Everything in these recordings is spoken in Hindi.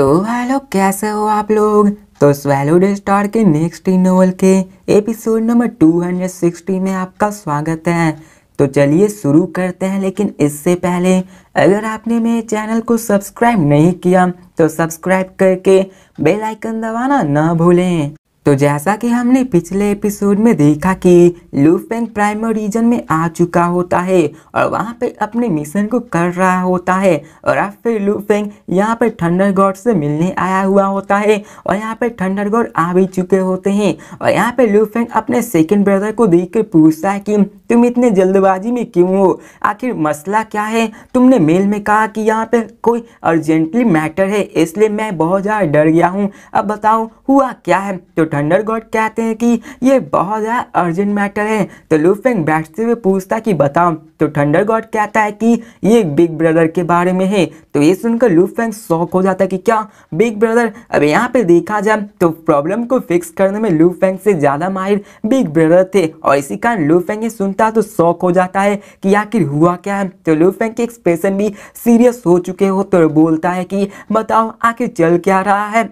तो हेलो कैसे हो आप लोग तो स्वैलोड स्टार के नेक्स्ट नोवल के एपिसोड नंबर 260 में आपका स्वागत है तो चलिए शुरू करते हैं लेकिन इससे पहले अगर आपने मेरे चैनल को सब्सक्राइब नहीं किया तो सब्सक्राइब करके बेल आइकन दबाना ना भूलें तो जैसा कि हमने पिछले एपिसोड में देखा कि लूफेंग प्राइमर रीजन में आ चुका होता है और वहाँ पे अपने मिशन को कर रहा होता है और अब फिर लूफेंग यहाँ पे थंडर गॉड से मिलने आया हुआ होता है और यहाँ पे थंडर गॉड आ भी चुके होते हैं और यहाँ पे लूफेंग अपने सेकेंड ब्रदर को देख कर पूछता है कि तुम इतने जल्दबाजी में क्यों हो आखिर मसला क्या है तुमने मेल में कहा कि यहाँ पे कोई अर्जेंटली मैटर है इसलिए मैं बहुत ज़्यादा डर गया हूँ अब बताओ हुआ क्या है तो थंडर गॉड कहते हैं कि ये बहुत ज़्यादा अर्जेंट मैटर है तो लूफेंग बैठते हुए पूछता कि बताओ तो थंडर गॉड कहता है कि ये बिग ब्रदर के बारे में है तो ये सुनकर लूफेंग शौक हो जाता है कि क्या बिग ब्रदर अब यहाँ पे देखा जाए तो प्रॉब्लम को फिक्स करने में लूफेंग से ज़्यादा माहिर बिग ब्रदर थे और इसी कारण लूफेंग ये सुनता तो शौक हो जाता है कि आखिर हुआ क्या है तो लूफेंग के एक्सप्रेशन भी सीरियस हो चुके हो तो बोलता है कि बताओ आखिर चल क्या रहा है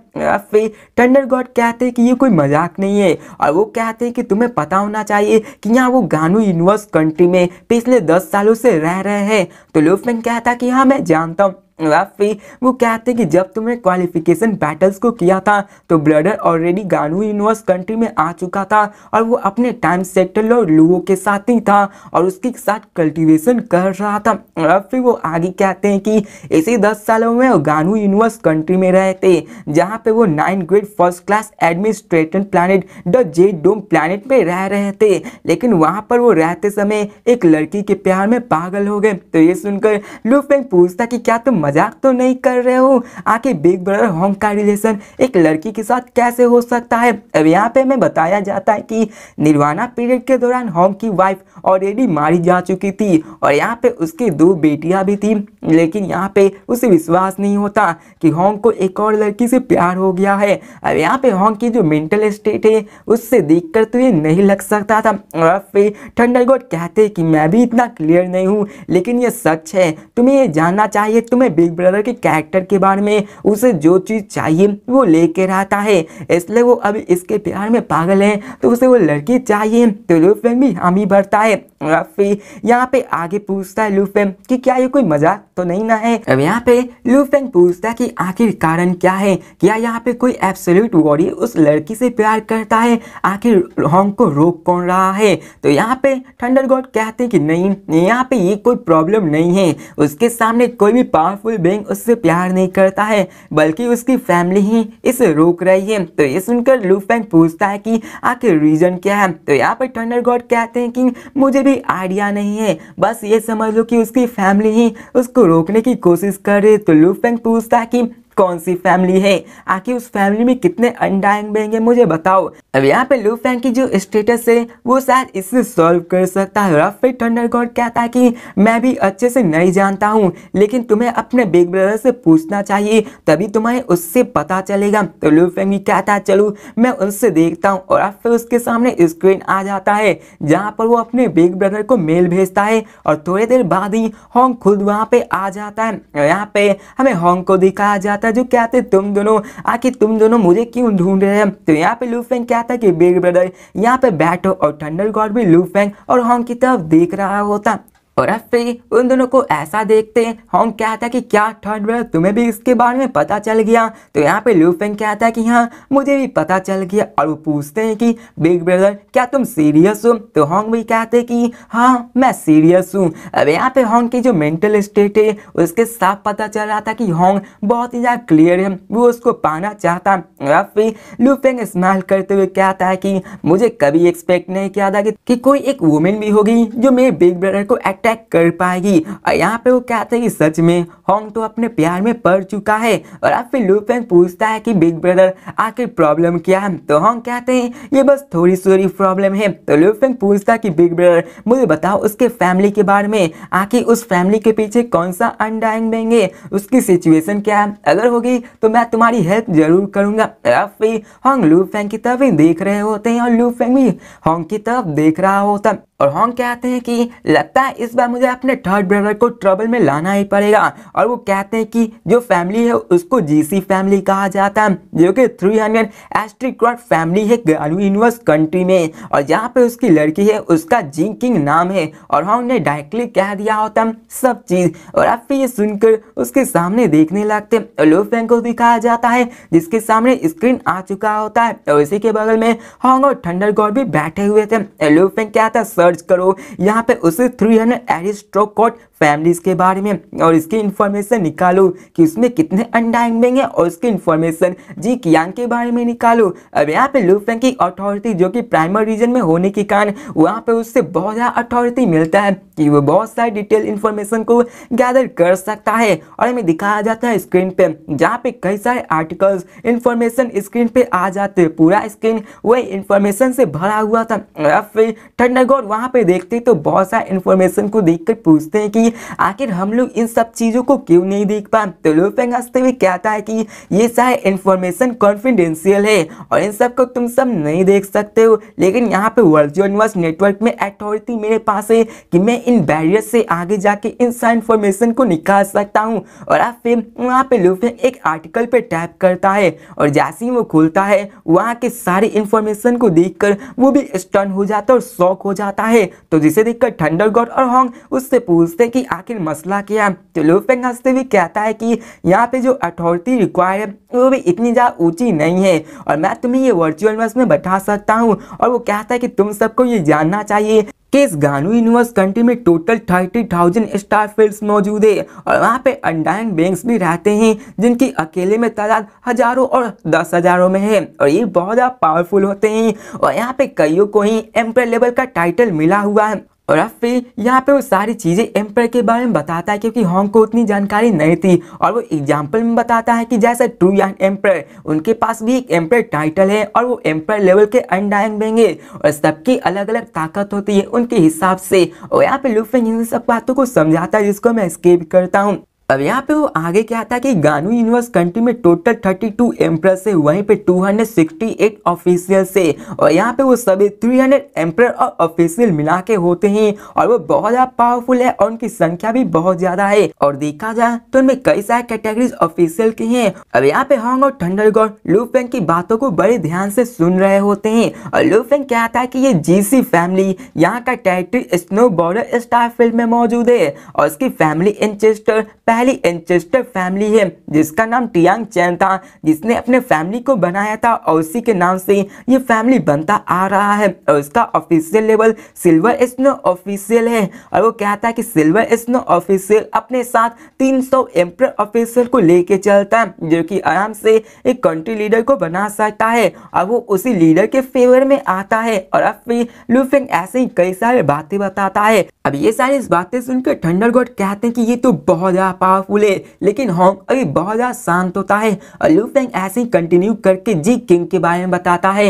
फिर थंडर गॉड कहते हैं कि ये कोई कोई मजाक नहीं है और वो कहते हैं कि तुम्हें पता होना चाहिए कि यहाँ वो गानू यूनिवर्स कंट्री में पिछले दस सालों से रह रहे हैं तो लूफमैन कहता कि हाँ मैं जानता हूँ वाफी वो कहते हैं कि जब तुमने क्वालिफिकेशन बैटल्स को किया था तो ब्लडर ऑलरेडी गानू यूनिवर्स कंट्री में आ चुका था और वो अपने टाइम सेटल और लोगों के साथ ही था और उसके साथ कल्टीवेशन कर रहा था वाफी वो आगे कहते हैं कि इसी दस सालों में वो गानू यूनिवर्स कंट्री में रहे थे जहाँ पे वो nine grade first class administration planet the जे डोम प्लानट में रह रहे थे लेकिन वहाँ पर वो रहते समय एक लड़की के प्यार में पागल हो गए तो ये सुनकर लुफेंग पूछता कि क्या तुम मजाक तो नहीं कर रहे हो आखिर बिग ब्रदर होम का रिलेशन एक लड़की के साथ कैसे हो सकता है अब यहाँ पे हमें बताया जाता है कि निर्वाणा पीरियड के दौरान होम की वाइफ ऑलरेडी मारी जा चुकी थी और यहाँ पे उसकी दो बेटियाँ भी थी लेकिन यहाँ पे उसे विश्वास नहीं होता कि होम को एक और लड़की से प्यार हो गया है अब यहाँ पे होम की जो मेंटल स्टेट है उससे देख कर तो ये नहीं लग सकता था और फिर थंडर कहते कि मैं भी इतना क्लियर नहीं हूँ लेकिन ये सच है तुम्हें ये जानना चाहिए तुम्हें बिग ब्रदर के कैरेक्टर के बारे में उसे जो चीज़ चाहिए वो लेकर आता है इसलिए वो अभी इसके प्यार में पागल है तो उसे वो लड़की चाहिए तो लूफेम भी हामी भरता है रफी यहाँ पे आगे पूछता है लूफेम कि क्या ये कोई मजाक तो नहीं ना है अब यहाँ पे लूफेंग पूछता है कि आखिर कारण क्या है क्या यहाँ पे कोई एब्सोल्यूट वॉरियर उस लड़की से प्यार करता है आखिर हॉन्ग को रोक कौन रहा है तो यहाँ पे थंडर गॉड कहते हैं कि नहीं यहाँ पे ये कोई प्रॉब्लम नहीं है उसके सामने कोई भी पावरफुल कोई बैंक उससे प्यार नहीं करता है बल्कि उसकी फैमिली ही इसे रोक रही है तो ये सुनकर लूफेंग पूछता है कि आखिर रीजन क्या है तो यहाँ पर टर्नर गॉड कहते हैं कि मुझे भी आइडिया नहीं है बस ये समझ लो कि उसकी फैमिली ही उसको रोकने की कोशिश कर रही है तो लूफेंग पूछता है कि कौन सी फैमिली है आखिर उस फैमिली में कितने अनडाइंग है मुझे बताओ अब यहाँ पे लू फैंग की जो स्टेटस है वो शायद इसे सॉल्व कर सकता है रफे थंडर गॉड कहता है कि मैं भी अच्छे से नहीं जानता हूँ लेकिन तुम्हें अपने बिग ब्रदर से पूछना चाहिए तभी तुम्हें उससे पता चलेगा तो लू कहता है चलो मैं उनसे देखता हूँ और फिर उसके सामने स्क्रीन आ जाता है जहाँ पर वो अपने बिग ब्रदर को मेल भेजता है और थोड़ी देर बाद ही हॉन्ग खुद वहाँ पे आ जाता है यहाँ पे हमें हॉन्ग को दिखाया जाता है जो कहते तुम दोनों आखिर तुम दोनों मुझे क्यों ढूंढ रहे हैं तो यहाँ पे लू क्या जाता कि बिग ब्रदर यहाँ पे बैट और थंडर गॉड भी लूफेंग और हॉन्ग की तरफ देख रहा होता और अब फिर उन दोनों को ऐसा देखते हैं होंग कहता है कि क्या ठंड में तुम्हें भी इसके बारे में पता चल गया तो यहाँ पे लूफेंग कहता है कि हाँ मुझे भी पता चल गया और वो पूछते हैं कि बिग ब्रदर क्या तुम सीरियस हो तो होंग भी कहते कि हाँ मैं सीरियस हूँ अब यहाँ पे होंग की जो मेंटल स्टेट है उसके साफ पता चल रहा था कि होंग बहुत ही ज़्यादा क्लियर है वो उसको पाना चाहता अब फिर लूफेंग स्माइल करते हुए कहता है कि मुझे कभी एक्सपेक्ट नहीं किया था कि, कि कोई एक वुमेन भी होगी जो मेरे बिग ब्रदर को एक्ट अटैक कर पाएगी और यहाँ पे वो कहते हैं कि सच में होंग तो अपने प्यार में पड़ चुका है और आप फिर लूपेन पूछता है कि बिग ब्रदर आखिर प्रॉब्लम क्या है तो होंग कहते हैं ये बस थोड़ी सोरी प्रॉब्लम है तो लूपेन पूछता है कि बिग ब्रदर मुझे बताओ उसके फैमिली के बारे में आखिर उस फैमिली के पीछे कौन सा अंडाइंग देंगे उसकी सिचुएशन क्या है अगर होगी तो मैं तुम्हारी हेल्प जरूर करूँगा आप फिर होंग लूफेंग की तरफ देख रहे होते हैं और लूफेंग भी होंग की तरफ देख रहा होता और हॉन्ग कहते हैं कि लगता है इस बार मुझे अपने थर्ड ब्रदर को ट्रबल में लाना ही पड़ेगा और वो कहते हैं कि जो फैमिली है उसको जीसी फैमिली कहा जाता है जो कि थ्री हंड्रेड एस्ट्रिक्रॉड फैमिली है गालू यूनिवर्स कंट्री में और जहाँ पे उसकी लड़की है उसका जिंकिंग नाम है और हम हाँ, उन्हें डायरेक्टली कह दिया होता है सब चीज़ और आप फिर ये सुनकर उसके सामने देखने लगते लो लोफेन को दिखाया जाता है जिसके सामने स्क्रीन आ चुका होता है और इसी के बगल में हॉन्ग और थंडर गॉड भी बैठे हुए थे लो लोफेन क्या था सर्च करो यहाँ पे उसे थ्री एरिस्टोकॉट फैमिलीज के बारे में और इसकी इन्फॉर्मेशन निकालो कि उसमें कितने अंडाएंग होंगे और उसकी इन्फॉर्मेशन जी कियांग के बारे में निकालो अब यहाँ पे लुफेंग की अथॉरिटी जो कि प्राइमर रीजन में होने के कारण वहाँ पे उससे बहुत ज़्यादा अथॉरिटी मिलता है कि वो बहुत सारी डिटेल इन्फॉर्मेशन को गैदर कर सकता है और हमें दिखाया जाता है स्क्रीन पे जहाँ पे कई सारे आर्टिकल्स इन्फॉर्मेशन स्क्रीन पे आ जाते हैं पूरा स्क्रीन वही इन्फॉर्मेशन से भरा हुआ था फिर ठंडागौर वहाँ पे देखते तो बहुत सारे इन्फॉर्मेशन को देख पूछते हैं कि कि आखिर हम लोग इन सब चीज़ों को क्यों नहीं देख पाए तो लोफेंग हंसते हुए कहता है कि ये सारे इन्फॉर्मेशन कॉन्फिडेंशियल है और इन सब को तुम सब नहीं देख सकते हो लेकिन यहाँ पे वर्ल्ड यूनिवर्स नेटवर्क में अथॉरिटी मेरे पास है कि मैं इन बैरियर से आगे जाके इन सारे इन्फॉर्मेशन को निकाल सकता हूँ और आप फिर वहाँ पे लोफेंग एक आर्टिकल पर टाइप करता है और जैसे ही वो खुलता है वहाँ के सारी इन्फॉर्मेशन को देखकर वो भी स्टन हो जाता है और शौक हो जाता है तो जिसे देखकर थंडर और हॉन्ग उससे पूछते कि कि आखिर मसला क्या है तो लोपेंग हंसते हुए कहता है कि यहाँ पे जो अथॉरिटी रिक्वायर है वो भी इतनी ज़्यादा ऊँची नहीं है और मैं तुम्हें ये वर्चुअल वर्स में बैठा सकता हूँ और वो कहता है कि तुम सबको ये जानना चाहिए कि इस गानू यूनिवर्स कंट्री में total thirty thousand star fields मौजूद है और वहाँ पे अंडाइन बैंक्स भी रहते हैं जिनकी अकेले में तादाद हजारों और दस हजारों में है और ये बहुत ज़्यादा पावरफुल होते हैं और यहाँ पे कईयों को ही एम्पर लेवल का टाइटल मिला हुआ है और अब फिर यहाँ पे वो सारी चीज़ें एम्पायर के बारे में बताता है क्योंकि हॉन्ग को उतनी जानकारी नहीं थी और वो एग्जाम्पल में बताता है कि जैसे ट्रू यान एम्पायर उनके पास भी एक एम्पायर टाइटल है और वो एम्पायर लेवल के अंडायन बेंगे और सबकी अलग अलग ताकत होती है उनके हिसाब से और यहाँ पे लुफेंग इन सब बातों को समझाता है जिसको मैं स्केप करता हूँ अब यहाँ पे वो आगे क्या था कि गानू यूनिवर्स कंट्री में टोटल 32 टू एम्प्रस है वहीं पे 268 ऑफिशियल से और यहाँ पे वो सभी 300 हंड्रेड एम्प्रर और ऑफिशियल मिला के होते हैं और वो बहुत ज़्यादा पावरफुल है और उनकी संख्या भी बहुत ज़्यादा है और देखा जाए तो उनमें कई सारे कैटेगरीज ऑफिशियल के है अब यहाँ पे हॉन्ग और थंडर गॉड लूफेंग की बातों को बड़े ध्यान से सुन रहे होते हैं और लूफेंग क्या था कि ये जीसी फैमिली यहाँ का territory snow border star field में मौजूद है और उसकी फैमिली इंचेस्टर पहली एंचेस्टर फैमिली है जिसका नाम टियांग चैन था जिसने अपने फैमिली को बनाया था और उसी के नाम से ये फैमिली बनता आ रहा है और उसका official level silver snow official है और वो कहता है कि सिल्वर स्नो ऑफिशियल अपने साथ 300 सौ ऑफिसर को लेके चलता है जो कि आराम से एक कंट्री लीडर को बना सकता है और वो उसी लीडर के फेवर में आता है और अब फिर लूफिंग ऐसे ही कई सारे बातें बताता है अब ये सारी बातें सुनकर थंडर कहते हैं कि ये तो बहुत ज्यादा पावरफुल है लेकिन हॉन्ग अभी बहुत ज़्यादा शांत होता है और लुफेंग ऐसे ही कंटिन्यू करके जी किंग के बारे में बताता है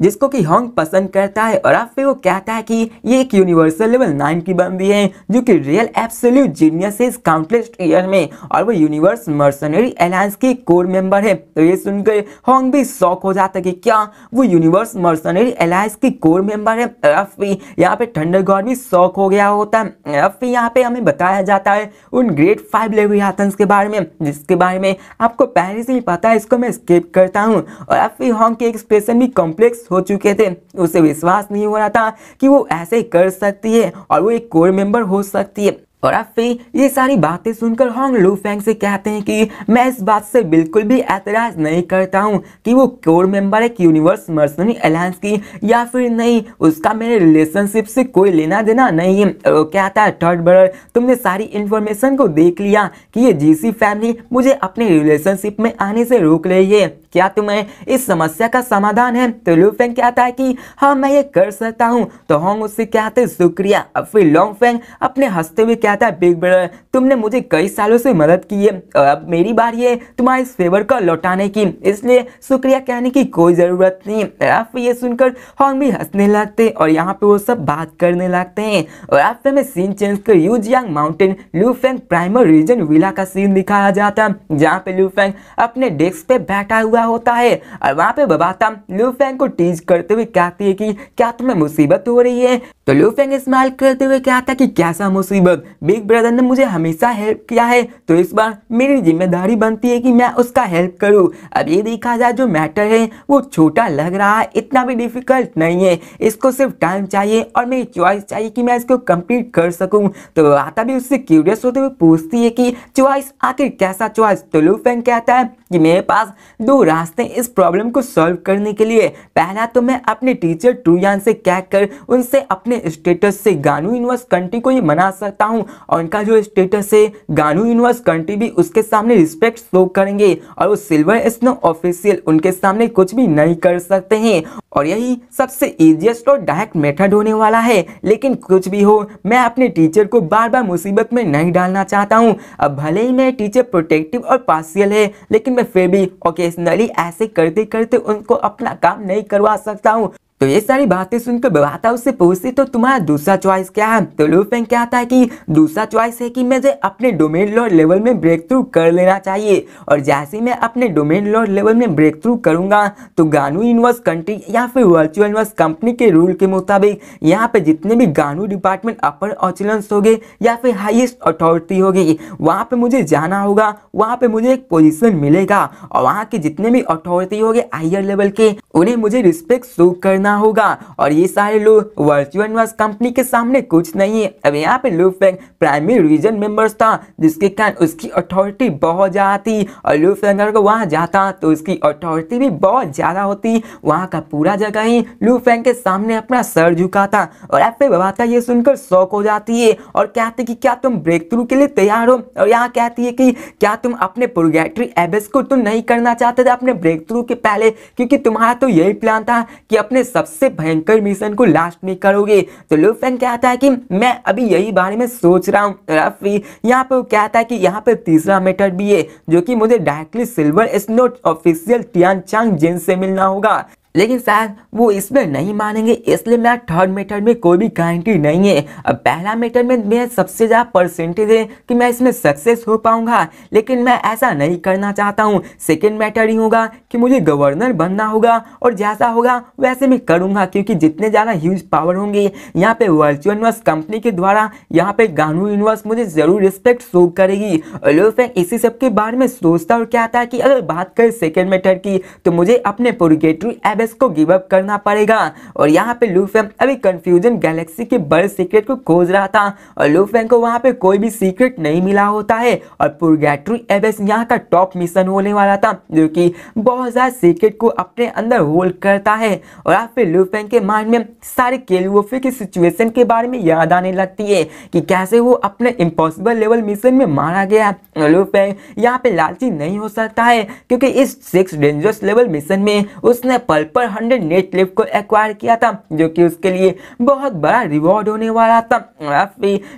जिसको कि हॉन्ग पसंद करता है और आप फिर वो कहता है कि ये एक यूनिवर्सल लेवल नाइन की बंदी है जो कि रियल एब्सोल्यूट जीनियस है काउंटलेस ईयर में और वो यूनिवर्स मर्सनरी अलायंस के कोर मेंबर है तो ये सुनकर हॉन्ग भी शौक हो जाता है कि क्या वो यूनिवर्स मर्सनरी अलायंस की कोर मेंबर है रफ भी यहाँ पे थंडर गॉड भी शौक हो गया होता है रफ भी यहाँ पे हमें बताया जाता है उन ग्रेट फाइव लेवल आतंस के बारे में जिसके बारे में आपको पहले से ही पता है इसको मैं स्केप करता हूँ और रफ भी हॉन्ग के एक्सप्रेशन भी कॉम्प्लेक्स हो चुके थे उसे विश्वास नहीं हो रहा था कि वो ऐसे कर सकती है और वो एक कोर मेंबर हो सकती है और अब फिर ये सारी बातें सुनकर हॉन्ग लू फैंग से कहते हैं कि मैं इस बात से बिल्कुल भी एतराज नहीं करता हूँ कि वो कोर मेंबर है यूनिवर्स मर्सनी अलायंस की या फिर नहीं उसका मेरे रिलेशनशिप से कोई लेना देना नहीं है वो कहता है थर्ड ब्रदर तुमने सारी इन्फॉर्मेशन को देख लिया कि ये जीसी फैमिली मुझे अपने रिलेशनशिप में आने से रोक रही है क्या तुम्हें इस समस्या का समाधान है तो लूफेंग कहता है कि हाँ मैं ये कर सकता हूँ तो होंग उससे कहते शुक्रिया अब फिर लॉन्ग फेंग अपने हंसते हुए कहता है बिग ब्रदर तुमने मुझे कई सालों से मदद की है और अब मेरी बार ये तुम्हारे इस फेवर को लौटाने की इसलिए शुक्रिया कहने की कोई ज़रूरत नहीं अब ये सुनकर होंग भी हंसने लगते और यहाँ पे वो सब बात करने लगते हैं और अब हमें सीन चेंज कर यूजियांग माउंटेन लूफेंग प्राइमर रीजन विला का सीन दिखाया जाता है जहाँ पे लूफेंग अपने डेस्क पे बैठा हुआ हुआ होता है और वहाँ पे बबाता लूफेंग को टीज करते हुए कहती है कि क्या तुम्हें मुसीबत हो रही है तो लूफेंग इस्तेमाल करते हुए कहता कि कैसा मुसीबत बिग ब्रदर ने मुझे हमेशा हेल्प किया है तो इस बार मेरी जिम्मेदारी बनती है कि मैं उसका हेल्प करूँ अब ये देखा जाए जो मैटर है वो छोटा लग रहा है इतना भी डिफिकल्ट नहीं है इसको सिर्फ टाइम चाहिए और मेरी चॉइस चाहिए कि मैं इसको कम्प्लीट कर सकूँ तो बबाता भी उससे क्यूरियस होते हुए पूछती है कि चॉइस आखिर कैसा चॉइस तो लूफेंग कहता है कि मेरे पास दो रास्ते इस प्रॉब्लम को सॉल्व करने के लिए पहला तो मैं अपने टीचर टूयान से कह कर उनसे अपने स्टेटस से गानू यूनिवर्स कंट्री को ही मना सकता हूँ और उनका जो स्टेटस है गानू यूनिवर्स कंट्री भी उसके सामने रिस्पेक्ट शो करेंगे और वो सिल्वर स्नो ऑफिशियल उनके सामने कुछ भी नहीं कर सकते हैं और यही सबसे ईजिएस्ट और डायरेक्ट मेथड होने वाला है लेकिन कुछ भी हो मैं अपने टीचर को बार बार मुसीबत में नहीं डालना चाहता हूँ अब भले ही मेरे टीचर प्रोटेक्टिव और पार्शियल है लेकिन मैं फिर भी ओकेजनली ऐसे करते करते उनको अपना काम नहीं करवा सकता हूँ तो ये सारी बातें सुनकर बबाता उससे पूछती तो तुम्हारा दूसरा चॉइस क्या है तो लू कहता है कि दूसरा चॉइस है कि मुझे अपने डोमेन लॉर्ड लेवल में ब्रेक थ्रू कर लेना चाहिए और जैसे ही मैं अपने डोमेन लॉर्ड लेवल में ब्रेक थ्रू करूंगा तो गानू यूनिवर्स कंट्री या फिर वर्चुअल यूनिवर्स कंपनी के रूल के मुताबिक यहाँ पे जितने भी गानू डिपार्टमेंट अपर ऑचुलेंस हो गए या फिर हाइएस्ट अथॉरिटी होगी वहाँ पर मुझे जाना होगा वहाँ पर मुझे एक पोजिशन मिलेगा और वहाँ के जितने भी अथॉरिटी होगी गए लेवल के उन्हें मुझे रिस्पेक्ट शो करना करना होगा और ये सारे लोग वर्चुअल कंपनी के सामने कुछ नहीं है अब यहाँ पे लूफेंग प्राइमरी रीजन मेंबर्स था जिसके कारण उसकी अथॉरिटी बहुत ज़्यादा थी और लूफेंग अगर वहाँ जाता तो उसकी अथॉरिटी भी बहुत ज़्यादा होती वहाँ का पूरा जगह ही लूफेंग के सामने अपना सर झुकाता और एफे बबाता ये सुनकर शौक हो जाती है और कहती कि क्या तुम ब्रेक थ्रू के लिए तैयार हो और यहाँ कहती है कि क्या तुम अपने प्रोगेट्री एबेस को तो नहीं करना चाहते थे अपने ब्रेक थ्रू के पहले क्योंकि तुम्हारा तो यही प्लान था कि अपने सबसे भयंकर मिशन को लास्ट में करोगे तो लूप कहता है कि मैं अभी यही बारे में सोच रहा हूँ रफी यहाँ पर कहता है कि यहाँ पर तीसरा मेटर भी है जो कि मुझे डायरेक्टली सिल्वर स्नोट ऑफिसियल टियान चांग जिन से मिलना होगा लेकिन शायद वो इसमें नहीं मानेंगे इसलिए मेरा थर्ड मेटर में कोई भी गारंटी नहीं है अब पहला मेटर में मेरा सबसे ज़्यादा परसेंटेज है कि मैं इसमें सक्सेस हो पाऊंगा लेकिन मैं ऐसा नहीं करना चाहता हूँ सेकेंड मैटर ही होगा कि मुझे गवर्नर बनना होगा और जैसा होगा वैसे मैं करूँगा क्योंकि जितने ज़्यादा ह्यूज पावर होंगे यहाँ पर वर्चुअल यूनिवर्स कंपनी के द्वारा यहाँ पे गानू यूनिवर्स मुझे ज़रूर रिस्पेक्ट शो करेगी और लोग इसी सब के बारे में सोचता और क्या आता है कि अगर बात करें सेकेंड मैटर की तो मुझे अपने प्रोगेटरी एब एस को गिव अप करना पड़ेगा और यहाँ पे लूफेन अभी कंफ्यूजन गैलेक्सी के बड़े सीक्रेट को खोज रहा था और लूफेन को वहाँ पे कोई भी सीक्रेट नहीं मिला होता है और पुरगैट्री एवेस यहाँ का टॉप मिशन होने वाला था जो कि बहुत ज़्यादा सीक्रेट को अपने अंदर होल्ड करता है और आप फिर लूफेन के माइंड में सारे केलवोफे e की सिचुएशन के बारे में याद आने लगती है कि कैसे वो अपने इम्पॉसिबल लेवल मिशन में मारा गया लूफेन यहाँ पे लालची नहीं हो सकता है क्योंकि इस सिक्स डेंजरस लेवल मिशन में उसने पल्प पर हंड्रेड नेट लेफ को एक्वायर किया था जो कि उसके लिए बहुत बड़ा रिवॉर्ड होने वाला था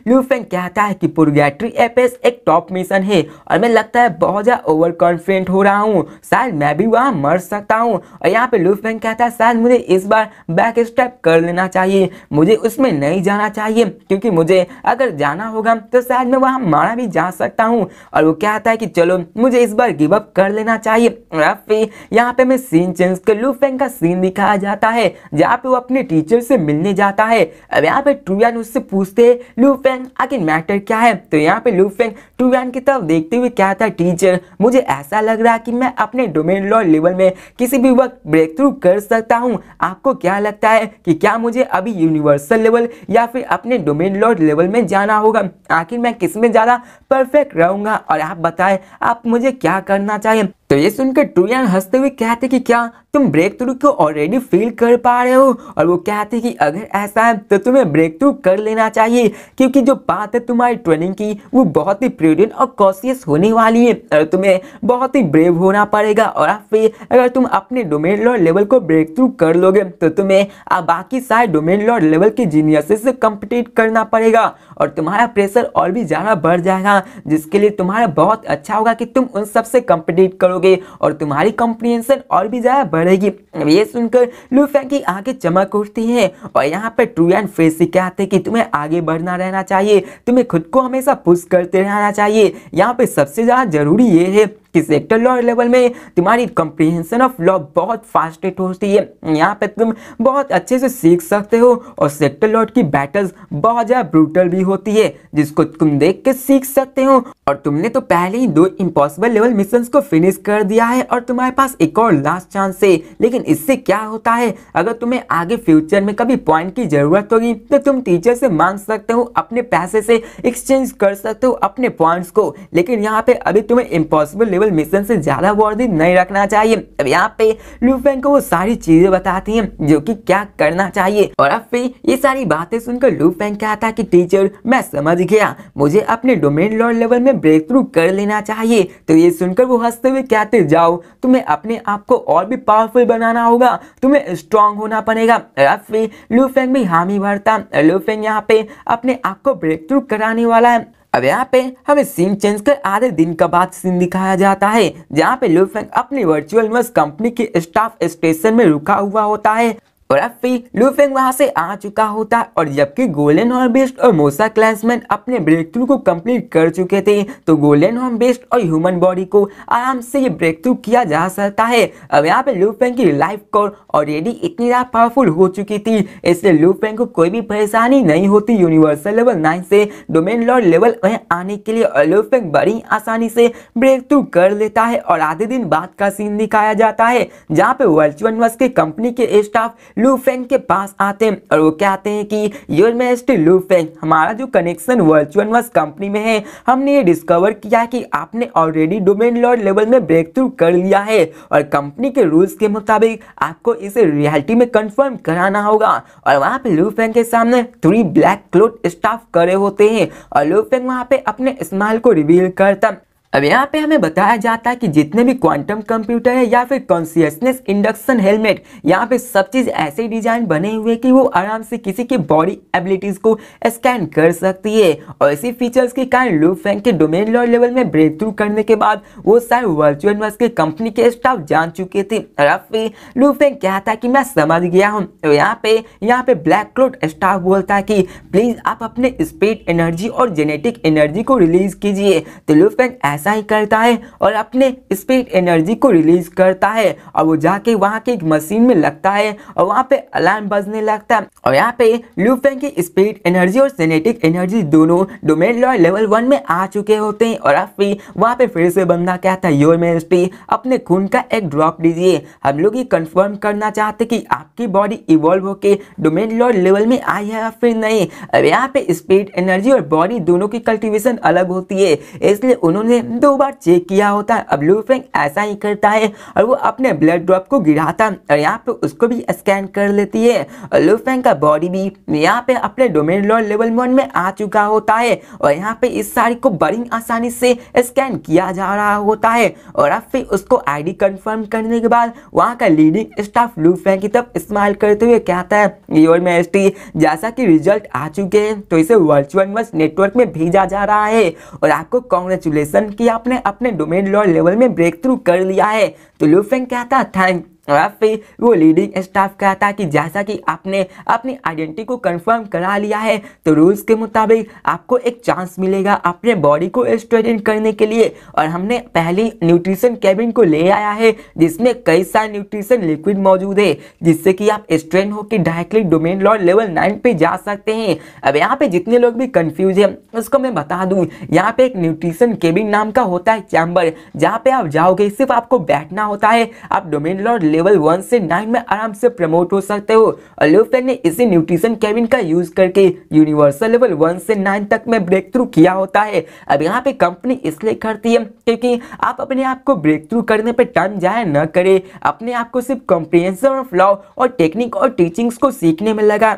लूफेंग कहता है कि पुरगैट्री एपेस एक टॉप मिशन है और मैं लगता है बहुत ज़्यादा ओवर कॉन्फिडेंट हो रहा हूँ शायद मैं भी वहाँ मर सकता हूँ और यहाँ पे लूफेंग कहता है शायद मुझे इस बार बैक स्टेप कर लेना चाहिए मुझे उसमें नहीं जाना चाहिए क्योंकि मुझे अगर जाना होगा तो शायद मैं वहाँ मारा भी जा सकता हूँ और वो कहता है कि चलो मुझे इस बार गिव अप कर लेना चाहिए यहाँ पे मैं सीन चेंज कर लूफेंग का सीन दिखाया जाता है जहाँ पे वो अपने टीचर से मिलने जाता है अब यहाँ पे ट्रूयान उससे पूछते हैं लूफेंग आखिर मैटर क्या है तो यहाँ पे लूफेंग ट्रूयान की तरफ देखते हुए क्या था टीचर मुझे ऐसा लग रहा है कि मैं अपने डोमेन लॉ लेवल में किसी भी वक्त ब्रेक थ्रू कर सकता हूँ आपको क्या लगता है कि क्या मुझे अभी यूनिवर्सल लेवल या फिर अपने डोमेन लॉ लेवल में जाना होगा आखिर मैं किस में ज़्यादा परफेक्ट रहूँगा और आप बताएं आप मुझे क्या करना चाहिए तो ये सुनकर टूरियान हंसते हुए कहते कि क्या तुम ब्रेक थ्रू को ऑलरेडी फील कर पा रहे हो और वो कहते कि अगर ऐसा है तो तुम्हें ब्रेक थ्रू कर लेना चाहिए क्योंकि जो बात है तुम्हारी ट्रेनिंग की वो बहुत ही प्रियोडियन और कॉशियस होने वाली है और तुम्हें बहुत ही ब्रेव होना पड़ेगा और फिर अगर तुम अपने डोमेन लॉ लेवल को ब्रेक थ्रू कर लोगे तो तुम्हें बाकी सारे डोमेन लॉ लेवल के जीनियस से कम्पीट करना पड़ेगा और तुम्हारा प्रेशर और भी ज़्यादा बढ़ जाएगा जिसके लिए तुम्हारा बहुत अच्छा होगा कि तुम उन सबसे कंपटीट करोगे और तुम्हारी कॉम्प्रिहेंसन और भी ज़्यादा बढ़ेगी ये सुनकर लूफेंग की आगे चमक उठती है और यहाँ पर ट्रू एंड फ्रेश क्या हैं कि तुम्हें आगे बढ़ना रहना चाहिए तुम्हें खुद को हमेशा पुश करते रहना चाहिए यहाँ पर सबसे ज़्यादा ज़रूरी ये है कि सेक्टर लॉ लेवल में तुम्हारी कंप्रीहेंशन ऑफ लॉ बहुत फास्टेट होती है यहाँ पे तुम बहुत अच्छे से सीख सकते हो और सेक्टर लॉ की बैटल्स बहुत ज़्यादा ब्रूटल भी होती है जिसको तुम देख के सीख सकते हो और तुमने तो पहले ही दो इम्पॉसिबल लेवल मिशन को फिनिश कर दिया है और तुम्हारे पास एक और लास्ट चांस है लेकिन इससे क्या होता है अगर तुम्हें आगे फ्यूचर में कभी पॉइंट की ज़रूरत होगी तो तुम टीचर से मांग सकते हो अपने पैसे से एक्सचेंज कर सकते हो अपने पॉइंट्स को लेकिन यहाँ पे अभी तुम्हें इम्पॉसिबल लेवल केवल मिशन से ज़्यादा वर्दी नहीं रखना चाहिए अब यहाँ पे लूफेन को वो सारी चीज़ें बताती हैं जो कि क्या करना चाहिए और अब फिर ये सारी बातें सुनकर लूफेन कहता है कि टीचर मैं समझ गया मुझे अपने डोमेन लॉर्ड लेवल में ब्रेक थ्रू कर लेना चाहिए तो ये सुनकर वो हंसते हुए कहते जाओ तुम्हें अपने आप को और भी पावरफुल बनाना होगा तुम्हें स्ट्रांग होना पड़ेगा अब फिर लूफेंग भी हामी भरता लूफेंग यहाँ पे अपने आप को ब्रेक थ्रू कराने वाला है अब यहाँ पे हमें सिम चेंज कर आधे दिन का बाद सीन दिखाया जाता है जहाँ पे लुफेंग अपनी वर्चुअल कंपनी के स्टाफ स्टेशन में रुका हुआ होता है और अब भी लूफेंग वहां से आ चुका होता और जबकि गोल्डन हॉर्बिस्ट और मोसा क्लैंसमैन अपने ब्रेक थ्रू को कंप्लीट कर चुके थे तो गोल्डन हॉर्बिस्ट और ह्यूमन बॉडी को आराम से ये ब्रेक थ्रू किया जा सकता है अब यहाँ पे लूफेंग की लाइफ कोर ऑलरेडी इतनी ज़्यादा पावरफुल हो चुकी थी इसलिए लूफेंग को कोई भी परेशानी नहीं होती यूनिवर्सल लेवल नाइन से डोमेन लॉर्ड लेवल आने के लिए और लूफेंग बड़ी आसानी से ब्रेक थ्रू कर लेता है और आधे दिन बाद का सीन दिखाया जाता है जहाँ पे वर्चुअल के कंपनी के स्टाफ लूफेंग के पास आते हैं और वो कहते हैं कि योर मेस्टी लूफेंग हमारा जो कनेक्शन वर्चुअल वर्स कंपनी में है हमने ये डिस्कवर किया कि आपने ऑलरेडी डोमेन लॉर्ड लेवल में ब्रेक थ्रू कर लिया है और कंपनी के रूल्स के मुताबिक आपको इसे रियलिटी में कंफर्म कराना होगा और वहाँ पे लूफेंग के सामने थ्री ब्लैक क्लोथ स्टाफ करे होते हैं और लूफेंग वहाँ पे अपने स्माइल को रिवील करता अब यहाँ पे हमें बताया जाता है कि जितने भी क्वांटम कंप्यूटर है या फिर कॉन्सियसनेस इंडक्शन हेलमेट यहाँ पे सब चीज़ ऐसे डिजाइन बने हुए कि वो आराम से किसी के बॉडी एबिलिटीज़ को स्कैन कर सकती है और इसी फीचर्स के कारण लू फैंक के डोमेन लॉ लेवल में ब्रेक थ्रू करने के बाद वो सारे वर्चुअल मस के कंपनी के स्टाफ जान चुके थे रफी लू फैंक कहता है कि मैं समझ गया हूँ तो यहाँ पे यहाँ पे ब्लैक क्लोट स्टाफ बोलता है कि प्लीज़ आप अपने स्पीड एनर्जी और जेनेटिक एनर्जी को रिलीज कीजिए तो लू फैंक ऐसा ही करता है और अपने स्पिरिट एनर्जी को रिलीज करता है और वो जाके वहाँ के एक मशीन में लगता है और वहाँ पे अलार्म बजने लगता है और यहाँ पे लूफेंग की स्पिरिट एनर्जी और सेनेटिक एनर्जी दोनों डोमेन लॉ लेवल वन में आ चुके होते हैं और अब भी वहाँ पे फिर से बंदा कहता है योर मेस्ट्री अपने खून का एक ड्रॉप दीजिए हम लोग ये कन्फर्म करना चाहते कि आपकी बॉडी इवॉल्व होके डोमेन लॉ लेवल में आई है या फिर नहीं अब यहाँ पे स्पिरिट एनर्जी और बॉडी दोनों की कल्टिवेशन अलग होती है इसलिए उन्होंने दो बार चेक किया होता है अब लूफेंग ऐसा ही करता है और वो अपने ब्लड ड्रॉप को गिराता है और यहाँ पे उसको भी स्कैन कर लेती है और फेंग का बॉडी भी यहाँ पे अपने डोमेन लॉर्ड लेवल मोड में आ चुका होता है और यहाँ पे इस साड़ी को बड़ी आसानी से स्कैन किया जा रहा होता है और अब फिर उसको डी कंफर्म करने के बाद वहाँ का लीडिंग स्टाफ फेंग की तरफ स्माइल करते हुए कहता है योर मैस्टी जैसा कि रिजल्ट आ चुके हैं तो इसे वर्चुअल नेटवर्क में भेजा जा रहा है और आपको कॉन्ग्रेचुलेसन कि आपने अपने डोमेन लॉ लेवल में ब्रेक थ्रू कर लिया है तो लूफेंग कहता थैंक और आप फिर वो लीडिंग स्टाफ का था कि जैसा कि आपने अपनी आइडेंटिटी को कंफर्म करा लिया है तो रूल्स के मुताबिक आपको एक चांस मिलेगा अपने बॉडी को स्ट्रेटन करने के लिए और हमने पहली न्यूट्रिशन कैबिन को ले आया है जिसमें कई सारे न्यूट्रिशन लिक्विड मौजूद है जिससे कि आप स्ट्रेन होकर directly domain lord level nine पर जा सकते हैं अब यहाँ पर जितने लोग भी कन्फ्यूज हैं उसको मैं बता दूँ यहाँ पर एक न्यूट्रिशन केबिन नाम का होता है चैम्बर जहाँ पर आप जाओगे सिर्फ आपको बैठना होता है आप डोमेन लॉ लेवल वन से नाइन में आराम से प्रमोट हो सकते हो अलोफेन ने इसी न्यूट्रिशन केबिन का यूज करके यूनिवर्सल लेवल वन से नाइन तक में ब्रेक थ्रू किया होता है अब यहाँ पे कंपनी इसलिए करती है क्योंकि आप अपने आप को ब्रेक थ्रू करने पर टाइम जाए न करे अपने आप को सिर्फ कॉम्प्रिहेंशन ऑफ लॉ और टेक्निक और टीचिंग्स को सीखने में लगा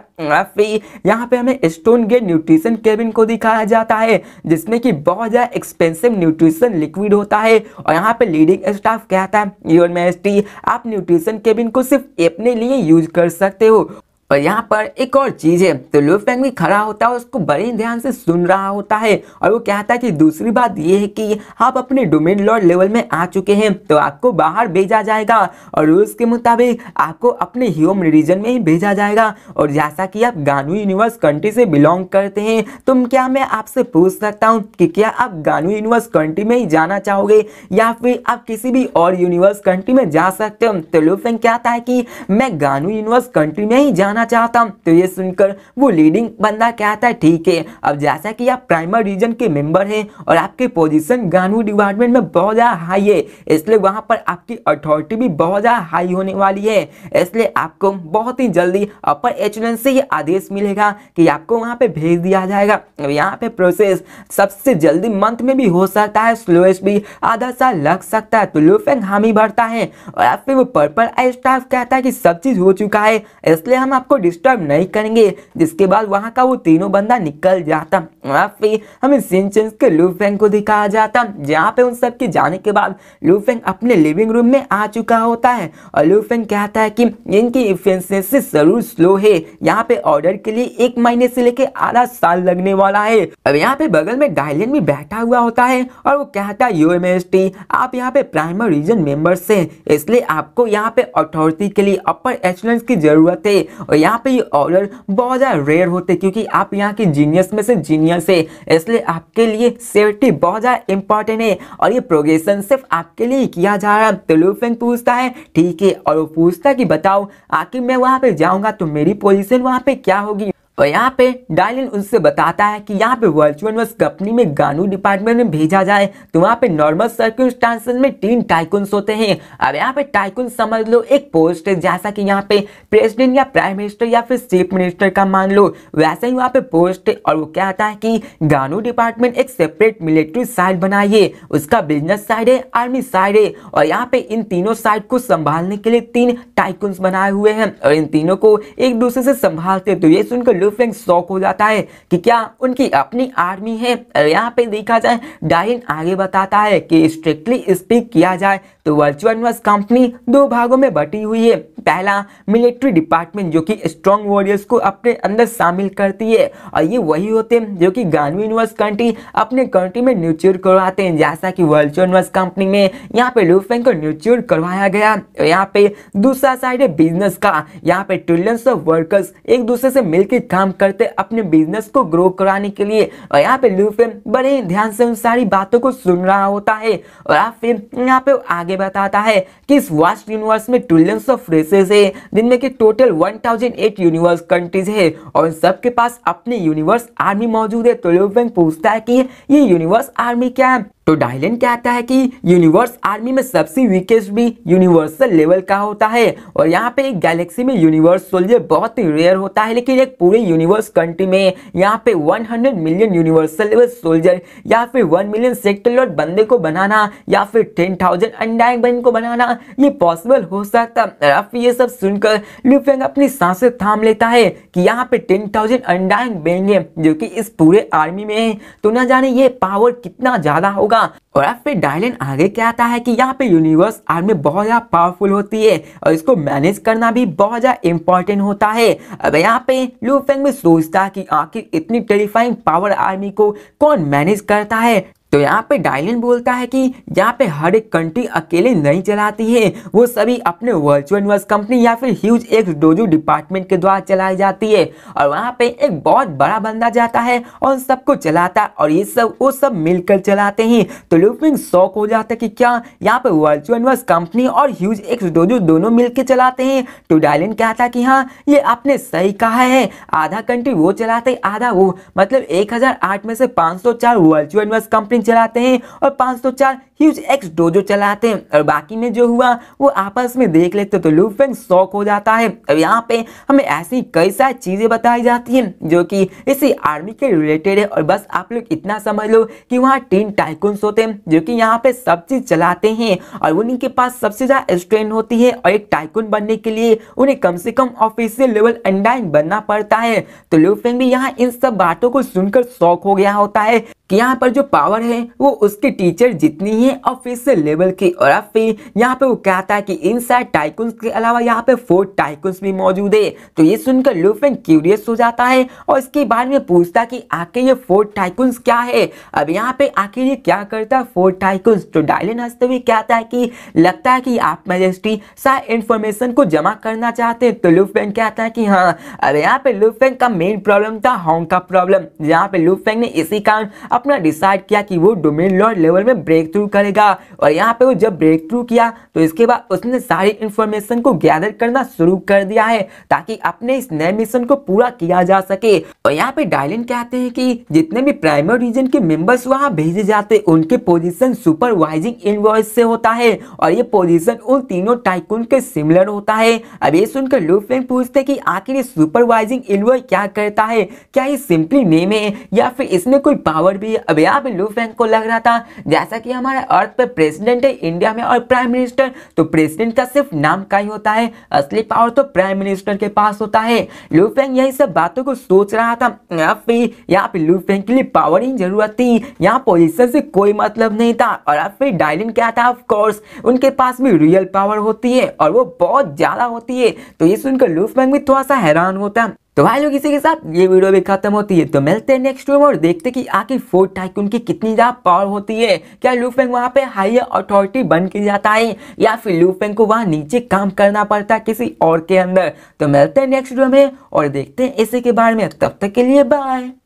यहाँ पे हमें स्टोन गेट न्यूट्रिशन केबिन को दिखाया जाता है जिसमें कि बहुत ज़्यादा एक्सपेंसिव न्यूट्रिशन लिक्विड होता है और यहाँ पे लीडिंग स्टाफ कहता है योर मेस्टी आप न्यूट्री डिस्क्रिप्शन केबिन को सिर्फ अपने लिए यूज कर सकते हो पर यहाँ पर एक और चीज़ है तो लुफ्टैंग भी खड़ा होता है उसको बड़े ध्यान से सुन रहा होता है और वो कहता है कि दूसरी बात ये है कि आप अपने डोमेन लॉर्ड लेवल में आ चुके हैं तो आपको बाहर भेजा जाएगा और रूल्स के मुताबिक आपको अपने ह्यूम रीजन में ही भेजा जाएगा और जैसा कि आप गानू यूनिवर्स कंट्री से बिलोंग करते हैं तो क्या मैं आपसे पूछ सकता हूँ कि क्या आप गानू यूनिवर्स कंट्री में ही जाना चाहोगे या फिर आप किसी भी और यूनिवर्स कंट्री में जा सकते हो तो लुफ्टैंग कहता है कि मैं गानू यूनिवर्स कंट्री में ही जाना करना चाहता हूँ तो ये सुनकर वो लीडिंग बंदा कहता है ठीक है अब जैसा कि आप प्राइमर रीजन के मेंबर हैं और आपकी पोजीशन गानू डिपार्टमेंट में बहुत ज़्यादा हाई है इसलिए वहाँ पर आपकी अथॉरिटी भी बहुत ज़्यादा हाई होने वाली है इसलिए आपको बहुत ही जल्दी अपर एचुलन से ये आदेश मिलेगा कि आपको वहाँ पर भेज दिया जाएगा अब यहाँ पर प्रोसेस सबसे जल्दी मंथ में भी हो सकता है स्लोएस्ट भी आधा साल लग सकता है तो लुफेंग हामी भरता है और फिर वो पर्पल आई स्टाफ कहता है कि सब चीज़ हो चुका है इसलिए हम आपको को डिस्टर्ब नहीं करेंगे जिसके बाद वहाँ का वो तीनों बंदा निकल जाता वहाँ पे हमें सिंचन के लूफेंग को दिखाया जाता जहाँ पे उन सब के जाने के बाद लूफेंग अपने लिविंग रूम में आ चुका होता है और लूफेंग कहता है कि इनकी इफिशेंसी जरूर स्लो है यहाँ पे ऑर्डर के लिए एक महीने से लेके आधा साल लगने वाला है अब यहाँ पे बगल में डायलियन भी बैठा हुआ होता है और वो कहता है यू आप यहाँ पे प्राइमर रीजन मेंबर्स हैं इसलिए आपको यहाँ पे अथॉरिटी के लिए अपर एक्सलेंस की जरूरत है और यहाँ पे ऑर्डर बहुत ज़्यादा रेयर होते क्योंकि आप यहाँ के जीनियस में से जीनियस है इसलिए आपके लिए सेफ्टी बहुत ज़्यादा इंपॉर्टेंट है और ये प्रोग्रेशन सिर्फ आपके लिए किया जा रहा है तेलुफेन तो पूछता है ठीक है और वो पूछता है कि बताओ आखिर मैं वहाँ पे जाऊँगा तो मेरी पोजिशन वहाँ पे क्या होगी और यहाँ पे डायलिन उनसे बताता है कि यहाँ पे वर्चुअल कंपनी में गानू डिपार्टमेंट में भेजा जाए तो वहाँ पे नॉर्मल सर्क्यूस्टांसेस में तीन टाइकून होते हैं अब यहाँ पे टाइकुन समझ लो एक पोस्ट है जैसा कि यहाँ पे प्रेसिडेंट या प्राइम मिनिस्टर या फिर चीफ मिनिस्टर का मान लो वैसे ही वहाँ पे पोस्ट है और वो क्या आता है कि गानू डिपार्टमेंट एक सेपरेट मिलिट्री साइड बनाइए उसका बिजनेस साइड है आर्मी साइड है और यहाँ पे इन तीनों साइड को संभालने के लिए तीन टाइकुन्स बनाए हुए हैं और इन तीनों को एक दूसरे से संभालते तो ये सुनकर हेलो फ्रेंड्स शौक हो जाता है कि क्या उनकी अपनी आर्मी है यहाँ पे देखा जाए डाइन आगे बताता है कि स्ट्रिक्टली स्पीक किया जाए तो वर्चुअल यूनिवर्स कंपनी दो भागों में बटी हुई है पहला मिलिट्री डिपार्टमेंट जो कि स्ट्रॉन्ग वॉरियर्स को अपने अंदर शामिल करती है और ये वही होते हैं जो कि गानवी यूनिवर्स कंट्री अपने कंट्री में न्यूचर करवाते हैं जैसा कि वर्चुअल यूनिवर्स कंपनी में यहाँ पे लूफेन को न्यूचर करवाया गया यहाँ पे दूसरा साइड है बिजनेस का यहाँ पे ट्रिलियंस ऑफ वर्कर्स एक दूसरे से मिलकर काम करते अपने बिजनेस को ग्रो कराने के लिए और यहाँ पे लूफे बड़े ध्यान से उन सारी बातों को सुन रहा होता है और आप फिर यहाँ पे आगे बताता है कि इस वास्ट यूनिवर्स में ट्रिलियंस ऑफ रेसेस है जिनमें की टोटल 1008 यूनिवर्स कंट्रीज है और सबके पास अपने यूनिवर्स आर्मी मौजूद है तो लूफे पूछता है कि ये यूनिवर्स आर्मी क्या है तो क्या कहता है कि यूनिवर्स आर्मी में सबसे वीकेस्ट भी यूनिवर्सल लेवल का होता है और यहाँ पे एक गैलेक्सी में यूनिवर्स सोल्जर बहुत ही रेयर होता है लेकिन एक पूरे यूनिवर्स कंट्री में यहाँ पे 100 मिलियन यूनिवर्सल लेवल सोल्जर या फिर 1 मिलियन सेक्टर लॉर्ड बंदे को बनाना या फिर 10,000 अंडाइंग बहन को बनाना ये पॉसिबल हो सकता रफ ये सब सुनकर लुफेंग अपनी सांसें थाम लेता है कि यहाँ पे टेन थाउजेंड अंडाइंग बनेंगे जो कि इस पूरे आर्मी में है तो ना जाने ये पावर कितना ज़्यादा होगा होगा और अब फिर डायलिन आगे क्या आता है कि यहाँ पे यूनिवर्स आर्मी बहुत ज़्यादा पावरफुल होती है और इसको मैनेज करना भी बहुत ज़्यादा इंपॉर्टेंट होता है अब यहाँ पे लूफेंग भी सोचता है कि आखिर इतनी टेरिफाइंग पावर आर्मी को कौन मैनेज करता है तो यहाँ पे डायलिन बोलता है कि यहाँ पे हर एक कंट्री अकेले नहीं चलाती है वो सभी अपने वर्चुअल कंपनी या फिर ह्यूज एक डोजो डिपार्टमेंट के द्वारा चलाई जाती है और वहाँ पे एक बहुत बड़ा बंदा जाता है और सबको चलाता है और ये सब वो सब मिलकर चलाते हैं तो लुपिंग शौक हो जाता है कि क्या यहाँ पे वर्चुअल कंपनी और ह्यूज एक डोजो दोनों मिल चलाते हैं तो डायलिन कहता कि हाँ ये आपने सही कहा है आधा कंट्री वो चलाते आधा वो मतलब एक में से पाँच वर्चुअल यूनिवर्स कंपनी चलाते हैं और पांच सौ चार ह्यूज एक्स डोजो चलाते हैं और बाकी में जो हुआ वो आपस में देख लेते तो लोग शौक हो जाता है अब यहाँ पे हमें ऐसी कई सारी चीज़ें बताई जाती हैं जो कि इसी आर्मी के रिलेटेड है और बस आप लोग इतना समझ लो कि वहाँ तीन टाइकुन्स होते हैं जो कि यहाँ पे सब चीज़ चलाते हैं और उन्हीं के पास सबसे ज़्यादा स्ट्रेंथ होती है और एक टाइकुन बनने के लिए उन्हें कम से कम ऑफिसियल लेवल अंडाइन बनना पड़ता है तो लूफेंग भी यहाँ इन सब बातों को सुनकर शौक हो गया होता है कि यहाँ पर जो पावर है वो उसके टीचर जितनी है ये ऑफिसियल लेवल की तरफ फिर यहाँ पे वो कहता है कि इन साइड टाइकुन्स के अलावा यहाँ पे फोर टाइकुन्स भी मौजूद है तो ये सुनकर लुफेन क्यूरियस हो जाता है और इसके बारे में पूछता कि आखिर ये फोर टाइकुन्स क्या है अब यहाँ पे आखिर ये क्या करता है फोर टाइकुन्स तो डायलिन हंसते हुए कहता है कि लगता है कि आप मजेस्टी सारी इन्फॉर्मेशन को जमा करना चाहते हैं तो लुफेन कहता है कि हाँ अब यहाँ पे लुफेन का मेन प्रॉब्लम था हॉन्ग का प्रॉब्लम यहाँ पे लुफेंग ने इसी कारण अपना डिसाइड किया कि वो डोमेन लॉर्ड लेवल में ब्रेक थ्रू कर करेगा और यहाँ पे वो जब ब्रेक थ्रू किया तो इसके बाद उसने सारी इंफॉर्मेशन को गैदर करना शुरू कर दिया है ताकि अपने इस नए मिशन को पूरा किया जा सके और यहाँ पे डायलिन कहते हैं कि जितने भी प्राइमर रीजन के मेंबर्स वहाँ भेजे जाते उनके पोजिशन सुपरवाइजिंग इन्वॉइस से होता है और ये पोजिशन उन तीनों टाइकून के सिमिलर होता है अब ये सुनकर लूफेंग पूछते हैं कि आखिर ये सुपरवाइजिंग इन्वॉइस क्या करता है क्या ये सिंपली नेम है या फिर इसमें कोई पावर भी है अब यहाँ पे लूफेंग को लग रहा था जैसा कि हमारा है अर्थ पर तो प्रेसिडेंट है इंडिया में और प्राइम मिनिस्टर तो प्रेसिडेंट का सिर्फ नाम का ही होता है असली पावर तो प्राइम मिनिस्टर के पास होता है लूफेंग यही सब बातों को सोच रहा था या फिर यहाँ पे लूफेंग के लिए पावर ही जरूरत थी यहाँ पोजिशन से कोई मतलब नहीं था और अब फिर डायलिन क्या था ऑफकोर्स उनके पास भी रियल पावर होती है और वो बहुत ज़्यादा होती है तो ये सुनकर लूफेंग भी थोड़ा सा हैरान होता है तो भाई लोग इसी के साथ ये वीडियो भी खत्म होती है तो मिलते हैं नेक्स्ट वीडियो और देखते कि आखिर फोर्ड टाइकून की कितनी ज़्यादा पावर होती है क्या लूफेंग वहाँ पे हाईर अथॉरिटी बन के जाता है या फिर लूफेंग को वहाँ नीचे काम करना पड़ता है किसी और के अंदर तो मिलते हैं नेक्स्ट वीडियो में और देखते हैं इसी के बारे में तब तक के लिए बाय